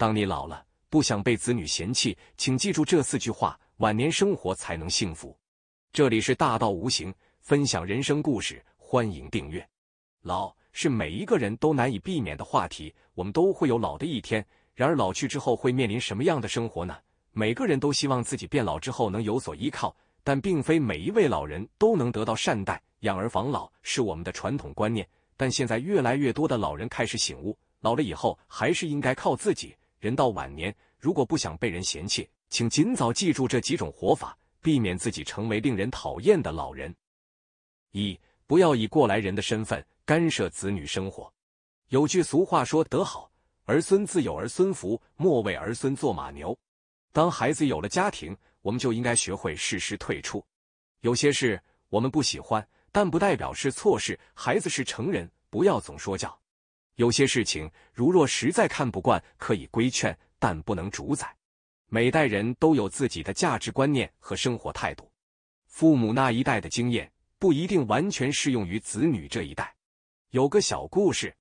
当你老了，不想被子女嫌弃，请记住这四句话，晚年生活才能幸福。这里是大道无形，分享人生故事，欢迎订阅。老是每一个人都难以避免的话题，我们都会有老的一天。然而老去之后会面临什么样的生活呢？每个人都希望自己变老之后能有所依靠，但并非每一位老人都能得到善待。养儿防老是我们的传统观念，但现在越来越多的老人开始醒悟，老了以后还是应该靠自己。人到晚年，如果不想被人嫌弃，请尽早记住这几种活法，避免自己成为令人讨厌的老人。一、不要以过来人的身份干涉子女生活。有句俗话说得好：“儿孙自有儿孙福，莫为儿孙做马牛。”当孩子有了家庭，我们就应该学会适时退出。有些事我们不喜欢，但不代表是错事。孩子是成人，不要总说教。有些事情，如若实在看不惯，可以规劝，但不能主宰。每代人都有自己的价值观念和生活态度，父母那一代的经验不一定完全适用于子女这一代。有个小故事：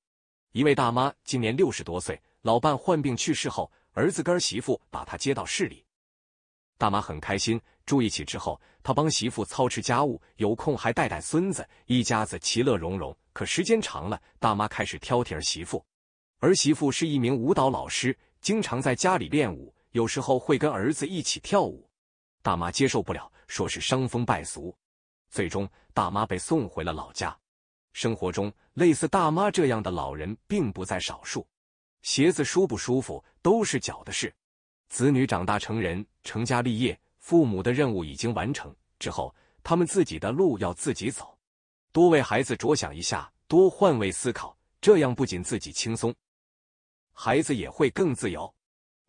一位大妈今年六十多岁，老伴患病去世后，儿子跟儿媳妇把她接到市里。大妈很开心，住一起之后，她帮媳妇操持家务，有空还带带孙子，一家子其乐融融。可时间长了，大妈开始挑剔儿媳妇。儿媳妇是一名舞蹈老师，经常在家里练舞，有时候会跟儿子一起跳舞。大妈接受不了，说是伤风败俗。最终，大妈被送回了老家。生活中类似大妈这样的老人并不在少数。鞋子舒不舒服都是脚的事。子女长大成人，成家立业，父母的任务已经完成，之后他们自己的路要自己走。多为孩子着想一下，多换位思考，这样不仅自己轻松，孩子也会更自由。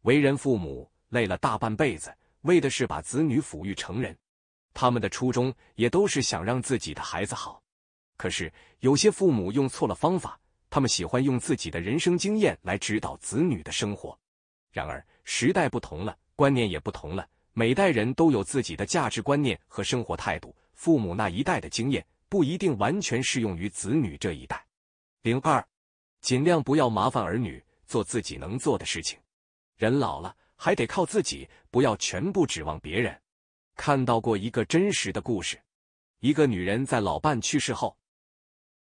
为人父母，累了大半辈子，为的是把子女抚育成人，他们的初衷也都是想让自己的孩子好。可是有些父母用错了方法，他们喜欢用自己的人生经验来指导子女的生活。然而时代不同了，观念也不同了，每代人都有自己的价值观念和生活态度，父母那一代的经验。不一定完全适用于子女这一代。零二，尽量不要麻烦儿女，做自己能做的事情。人老了还得靠自己，不要全部指望别人。看到过一个真实的故事：一个女人在老伴去世后，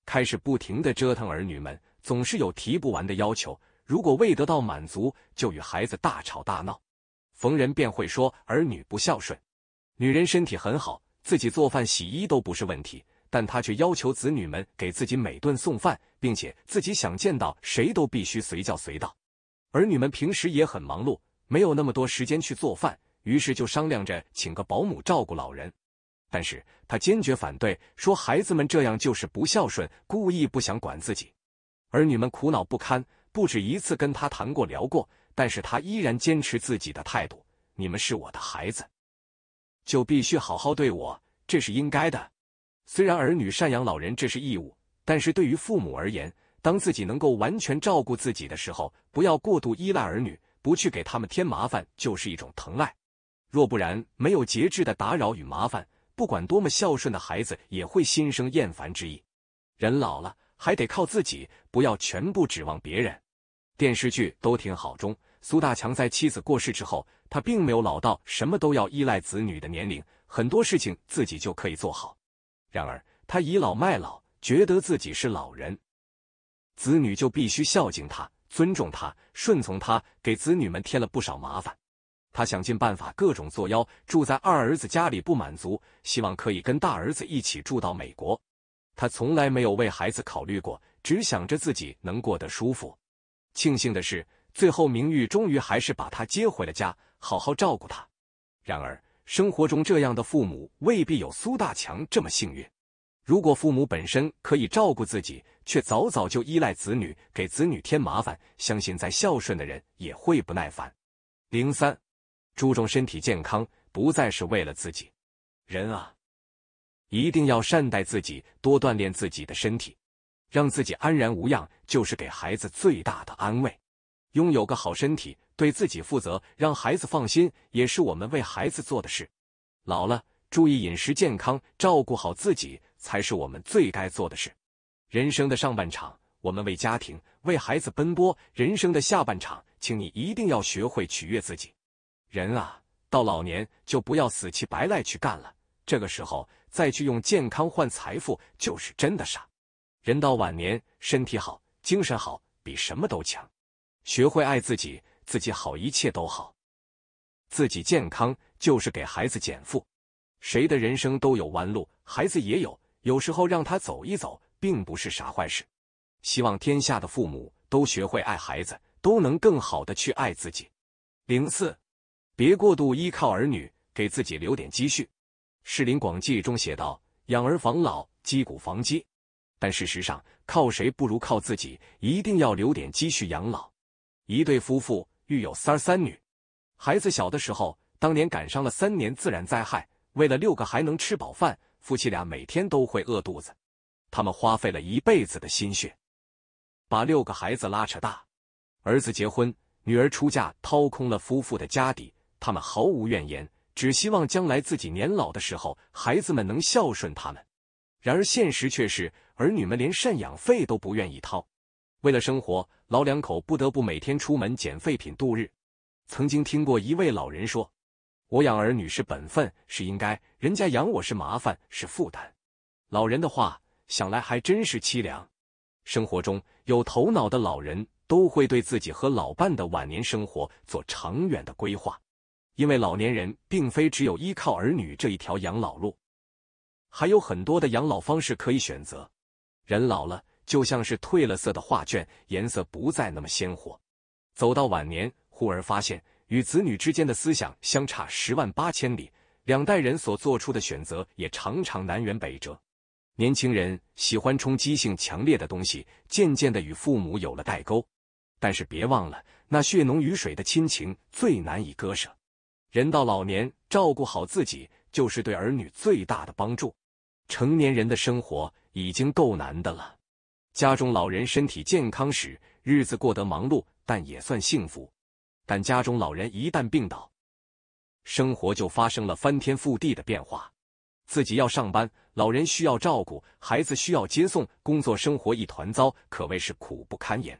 开始不停的折腾儿女们，总是有提不完的要求。如果未得到满足，就与孩子大吵大闹，逢人便会说儿女不孝顺。女人身体很好，自己做饭洗衣都不是问题。但他却要求子女们给自己每顿送饭，并且自己想见到谁都必须随叫随到。儿女们平时也很忙碌，没有那么多时间去做饭，于是就商量着请个保姆照顾老人。但是他坚决反对，说孩子们这样就是不孝顺，故意不想管自己。儿女们苦恼不堪，不止一次跟他谈过、聊过，但是他依然坚持自己的态度：你们是我的孩子，就必须好好对我，这是应该的。虽然儿女赡养老人这是义务，但是对于父母而言，当自己能够完全照顾自己的时候，不要过度依赖儿女，不去给他们添麻烦，就是一种疼爱。若不然，没有节制的打扰与麻烦，不管多么孝顺的孩子，也会心生厌烦之意。人老了还得靠自己，不要全部指望别人。电视剧《都挺好》中，苏大强在妻子过世之后，他并没有老到什么都要依赖子女的年龄，很多事情自己就可以做好。然而，他倚老卖老，觉得自己是老人，子女就必须孝敬他、尊重他、顺从他，给子女们添了不少麻烦。他想尽办法各种作妖，住在二儿子家里不满足，希望可以跟大儿子一起住到美国。他从来没有为孩子考虑过，只想着自己能过得舒服。庆幸的是，最后明玉终于还是把他接回了家，好好照顾他。然而，生活中这样的父母未必有苏大强这么幸运。如果父母本身可以照顾自己，却早早就依赖子女，给子女添麻烦，相信再孝顺的人也会不耐烦。零三，注重身体健康，不再是为了自己。人啊，一定要善待自己，多锻炼自己的身体，让自己安然无恙，就是给孩子最大的安慰。拥有个好身体，对自己负责，让孩子放心，也是我们为孩子做的事。老了，注意饮食健康，照顾好自己，才是我们最该做的事。人生的上半场，我们为家庭、为孩子奔波；人生的下半场，请你一定要学会取悦自己。人啊，到老年就不要死乞白赖去干了，这个时候再去用健康换财富，就是真的傻。人到晚年，身体好，精神好，比什么都强。学会爱自己，自己好一切都好。自己健康就是给孩子减负。谁的人生都有弯路，孩子也有，有时候让他走一走，并不是啥坏事。希望天下的父母都学会爱孩子，都能更好的去爱自己。零四，别过度依靠儿女，给自己留点积蓄。《世林广记》中写道：“养儿防老，积谷防饥。”但事实上，靠谁不如靠自己，一定要留点积蓄养老。一对夫妇育有三儿三女，孩子小的时候，当年赶上了三年自然灾害，为了六个还能吃饱饭，夫妻俩每天都会饿肚子。他们花费了一辈子的心血，把六个孩子拉扯大。儿子结婚，女儿出嫁，掏空了夫妇的家底，他们毫无怨言，只希望将来自己年老的时候，孩子们能孝顺他们。然而现实却是，儿女们连赡养费都不愿意掏。为了生活，老两口不得不每天出门捡废品度日。曾经听过一位老人说：“我养儿女是本分，是应该；人家养我是麻烦，是负担。”老人的话，想来还真是凄凉。生活中有头脑的老人，都会对自己和老伴的晚年生活做长远的规划，因为老年人并非只有依靠儿女这一条养老路，还有很多的养老方式可以选择。人老了。就像是褪了色的画卷，颜色不再那么鲜活。走到晚年，忽而发现与子女之间的思想相差十万八千里，两代人所做出的选择也常常南辕北辙。年轻人喜欢冲击性强烈的东西，渐渐的与父母有了代沟。但是别忘了，那血浓于水的亲情最难以割舍。人到老年，照顾好自己就是对儿女最大的帮助。成年人的生活已经够难的了。家中老人身体健康时，日子过得忙碌，但也算幸福。但家中老人一旦病倒，生活就发生了翻天覆地的变化。自己要上班，老人需要照顾，孩子需要接送，工作生活一团糟，可谓是苦不堪言。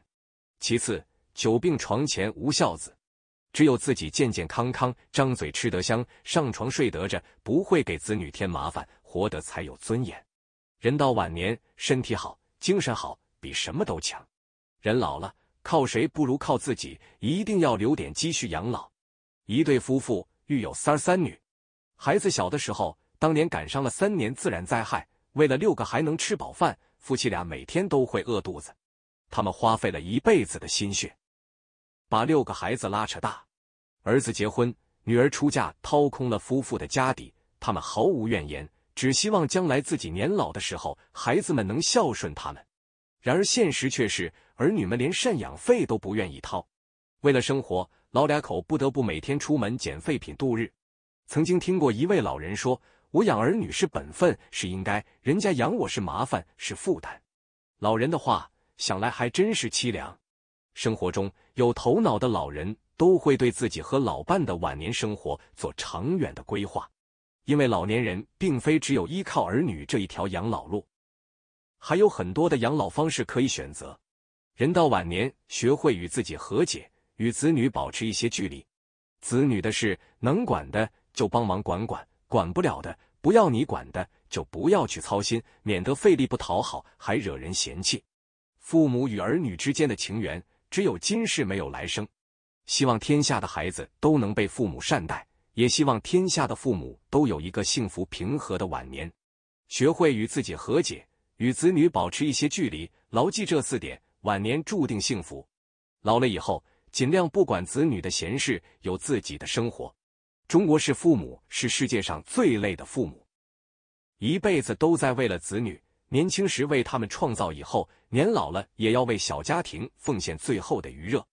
其次，久病床前无孝子，只有自己健健康康，张嘴吃得香，上床睡得着，不会给子女添麻烦，活得才有尊严。人到晚年，身体好。精神好比什么都强，人老了靠谁不如靠自己，一定要留点积蓄养老。一对夫妇育有三儿三女，孩子小的时候，当年赶上了三年自然灾害，为了六个还能吃饱饭，夫妻俩每天都会饿肚子。他们花费了一辈子的心血，把六个孩子拉扯大。儿子结婚，女儿出嫁，掏空了夫妇的家底，他们毫无怨言。只希望将来自己年老的时候，孩子们能孝顺他们。然而现实却是，儿女们连赡养费都不愿意掏。为了生活，老俩口不得不每天出门捡废品度日。曾经听过一位老人说：“我养儿女是本分，是应该；人家养我是麻烦，是负担。”老人的话，想来还真是凄凉。生活中有头脑的老人，都会对自己和老伴的晚年生活做长远的规划。因为老年人并非只有依靠儿女这一条养老路，还有很多的养老方式可以选择。人到晚年，学会与自己和解，与子女保持一些距离。子女的事，能管的就帮忙管管，管不了的不要你管的就不要去操心，免得费力不讨好，还惹人嫌弃。父母与儿女之间的情缘，只有今世，没有来生。希望天下的孩子都能被父母善待。也希望天下的父母都有一个幸福平和的晚年，学会与自己和解，与子女保持一些距离，牢记这四点，晚年注定幸福。老了以后，尽量不管子女的闲事，有自己的生活。中国式父母是世界上最累的父母，一辈子都在为了子女，年轻时为他们创造，以后年老了也要为小家庭奉献最后的余热，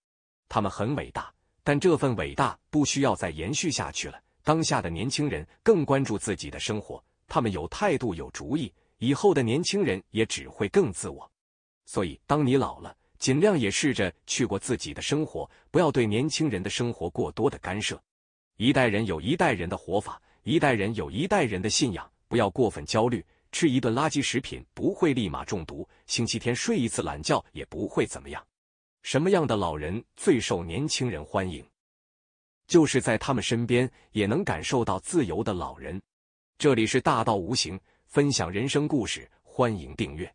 他们很伟大。但这份伟大不需要再延续下去了。当下的年轻人更关注自己的生活，他们有态度，有主意。以后的年轻人也只会更自我。所以，当你老了，尽量也试着去过自己的生活，不要对年轻人的生活过多的干涉。一代人有一代人的活法，一代人有一代人的信仰。不要过分焦虑，吃一顿垃圾食品不会立马中毒，星期天睡一次懒觉也不会怎么样。什么样的老人最受年轻人欢迎？就是在他们身边也能感受到自由的老人。这里是大道无形，分享人生故事，欢迎订阅。